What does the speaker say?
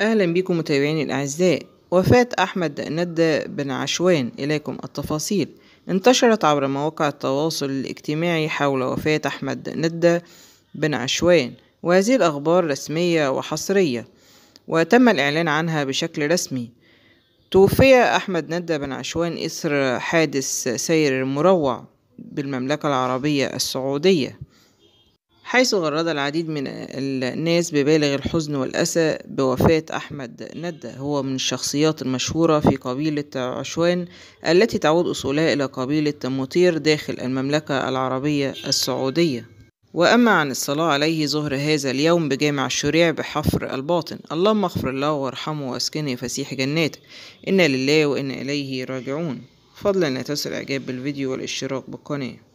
أهلا بكم متابعيني الأعزاء وفاة أحمد ندى بن عشوان إليكم التفاصيل انتشرت عبر مواقع التواصل الاجتماعي حول وفاة أحمد ندى بن عشوان وهذه الأخبار رسمية وحصرية وتم الإعلان عنها بشكل رسمي توفي أحمد ندى بن عشوان إثر حادث سير مروع بالمملكة العربية السعودية حيث غرد العديد من الناس ببالغ الحزن والأسى بوفاة أحمد ندى هو من الشخصيات المشهورة في قبيلة عشوان التي تعود أصولها إلى قبيلة مطير داخل المملكة العربية السعودية وأما عن الصلاة عليه ظهر هذا اليوم بجامع الشريع بحفر الباطن اللهم اغفر له وارحمه واسكنه فسيح جناته إنا لله وإنا إليه راجعون فضلا لا تنسوا الإعجاب بالفيديو والاشتراك بالقناة